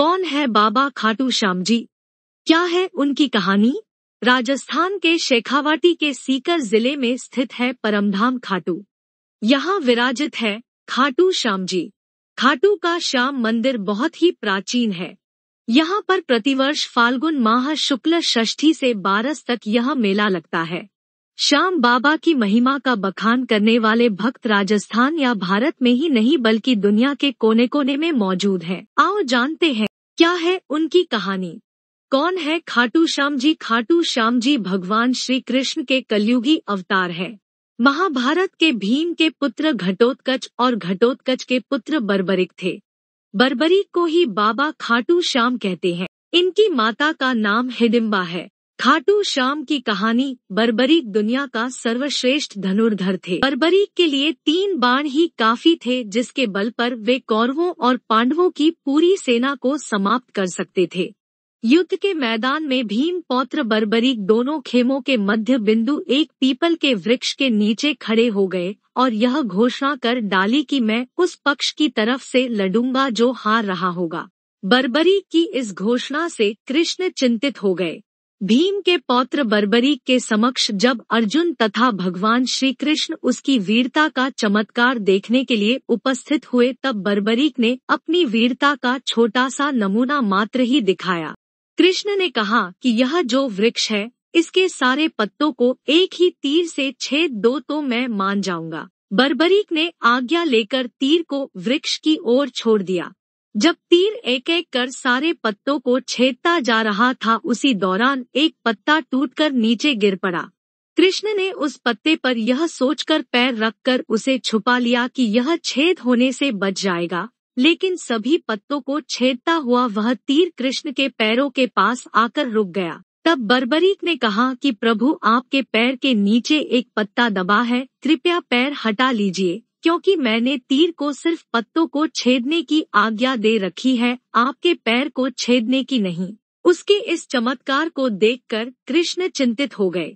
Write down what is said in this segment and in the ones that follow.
कौन है बाबा खाटू श्याम जी क्या है उनकी कहानी राजस्थान के शेखावाटी के सीकर जिले में स्थित है परमधाम खाटू यहाँ विराजित है खाटू श्याम जी खाटू का श्याम मंदिर बहुत ही प्राचीन है यहाँ पर प्रतिवर्ष फाल्गुन माह शुक्ल षष्ठी से बारस तक यह मेला लगता है श्याम बाबा की महिमा का बखान करने वाले भक्त राजस्थान या भारत में ही नहीं बल्कि दुनिया के कोने कोने में मौजूद हैं। आओ जानते हैं क्या है उनकी कहानी कौन है खाटू श्याम जी खाटू श्याम जी भगवान श्री कृष्ण के कलयुगी अवतार है महाभारत के भीम के पुत्र घटोत्कच और घटोत्कच के पुत्र बर्बरिक थे बर्बरिक को ही बाबा खाटू श्याम कहते हैं इनकी माता का नाम हिडिम्बा है खाटू श्याम की कहानी बर्बरीक दुनिया का सर्वश्रेष्ठ धनुर्धर थे बर्बरीक के लिए तीन बाण ही काफी थे जिसके बल पर वे कौरवों और पांडवों की पूरी सेना को समाप्त कर सकते थे युद्ध के मैदान में भीम पौत्र बर्बरीक दोनों खेमों के मध्य बिंदु एक पीपल के वृक्ष के नीचे खड़े हो गए और यह घोषणा कर डाली कि मैं उस पक्ष की तरफ से लड़ूंगा जो हार रहा होगा बर्बरीक की इस घोषणा से कृष्ण चिंतित हो गए भीम के पौत्र बर्बरीक के समक्ष जब अर्जुन तथा भगवान श्री कृष्ण उसकी वीरता का चमत्कार देखने के लिए उपस्थित हुए तब बर्बरीक ने अपनी वीरता का छोटा सा नमूना मात्र ही दिखाया कृष्ण ने कहा कि यह जो वृक्ष है इसके सारे पत्तों को एक ही तीर से छेद दो तो मैं मान जाऊंगा बर्बरीक ने आज्ञा लेकर तीर को वृक्ष की ओर छोड़ दिया जब तीर एक एक कर सारे पत्तों को छेदता जा रहा था उसी दौरान एक पत्ता टूटकर नीचे गिर पड़ा कृष्ण ने उस पत्ते पर यह सोचकर पैर रखकर उसे छुपा लिया कि यह छेद होने से बच जाएगा लेकिन सभी पत्तों को छेदता हुआ वह तीर कृष्ण के पैरों के पास आकर रुक गया तब बर्बरीक ने कहा कि प्रभु आपके पैर के नीचे एक पत्ता दबा है कृपया पैर हटा लीजिए क्योंकि मैंने तीर को सिर्फ पत्तों को छेदने की आज्ञा दे रखी है आपके पैर को छेदने की नहीं उसके इस चमत्कार को देखकर कृष्ण चिंतित हो गए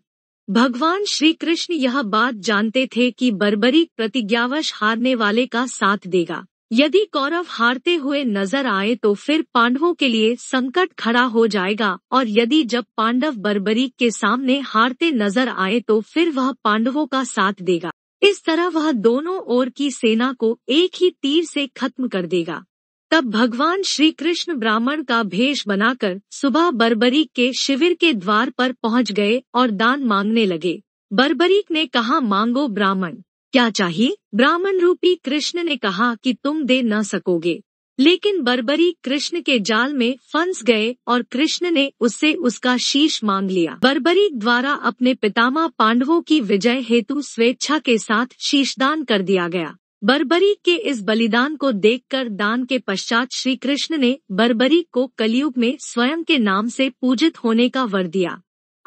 भगवान श्री कृष्ण यह बात जानते थे कि बर्बरी प्रतिज्ञावश हारने वाले का साथ देगा यदि कौरव हारते हुए नजर आए तो फिर पांडवों के लिए संकट खड़ा हो जाएगा और यदि जब पांडव बर्बरी के सामने हारते नजर आए तो फिर वह पांडवों का साथ देगा इस तरह वह दोनों ओर की सेना को एक ही तीर से खत्म कर देगा तब भगवान श्री कृष्ण ब्राह्मण का भेष बनाकर सुबह बर्बरीक के शिविर के द्वार पर पहुंच गए और दान मांगने लगे बर्बरीक ने कहा मांगो ब्राह्मण क्या चाहिए ब्राह्मण रूपी कृष्ण ने कहा कि तुम दे न सकोगे लेकिन बर्बरी कृष्ण के जाल में फंस गए और कृष्ण ने उससे उसका शीश मांग लिया बर्बरी द्वारा अपने पितामह पांडवों की विजय हेतु स्वेच्छा के साथ शीशदान कर दिया गया बर्बरी के इस बलिदान को देखकर दान के पश्चात श्री कृष्ण ने बर्बरी को कलयुग में स्वयं के नाम से पूजित होने का वर दिया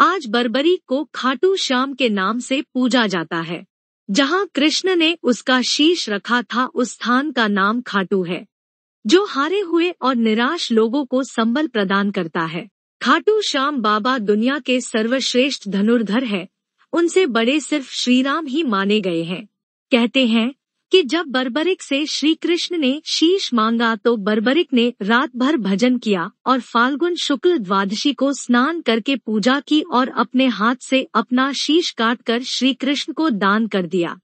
आज बर्बरी को खाटू श्याम के नाम से पूजा जाता है जहाँ कृष्ण ने उसका शीश रखा था उस स्थान का नाम खाटू है जो हारे हुए और निराश लोगों को संबल प्रदान करता है खाटू श्याम बाबा दुनिया के सर्वश्रेष्ठ धनुर्धर है उनसे बड़े सिर्फ श्रीराम ही माने गए हैं कहते हैं कि जब बर्बरिक से श्री कृष्ण ने शीश मांगा तो बर्बरिक ने रात भर भजन किया और फाल्गुन शुक्ल द्वादशी को स्नान करके पूजा की और अपने हाथ से अपना शीश काटकर श्री कृष्ण को दान कर दिया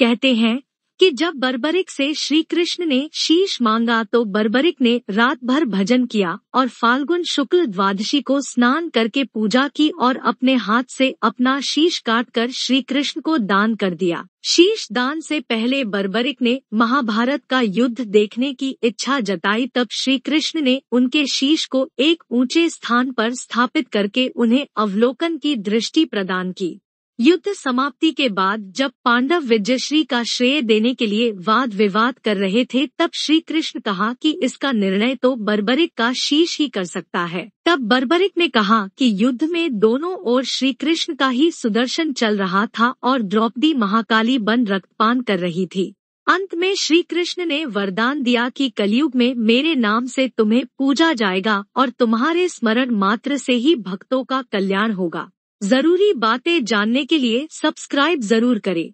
कहते हैं कि जब बर्बरिक से श्री कृष्ण ने शीश मांगा तो बर्बरिक ने रात भर भजन किया और फाल्गुन शुक्ल द्वादशी को स्नान करके पूजा की और अपने हाथ से अपना शीश काटकर श्री कृष्ण को दान कर दिया शीश दान से पहले बर्बरिक ने महाभारत का युद्ध देखने की इच्छा जताई तब श्री कृष्ण ने उनके शीश को एक ऊंचे स्थान पर स्थापित करके उन्हें अवलोकन की दृष्टि प्रदान की युद्ध समाप्ति के बाद जब पांडव विजयश्री का श्रेय देने के लिए वाद विवाद कर रहे थे तब श्री कृष्ण कहा कि इसका निर्णय तो बर्बरिक का शीश ही कर सकता है तब बर्बरिक ने कहा कि युद्ध में दोनों ओर श्री कृष्ण का ही सुदर्शन चल रहा था और द्रौपदी महाकाली बन रक्तपान कर रही थी अंत में श्री कृष्ण ने वरदान दिया कि कलयुग में मेरे नाम से तुम्हें पूजा जाएगा और तुम्हारे स्मरण मात्र से ही भक्तों का कल्याण होगा जरूरी बातें जानने के लिए सब्सक्राइब जरूर करें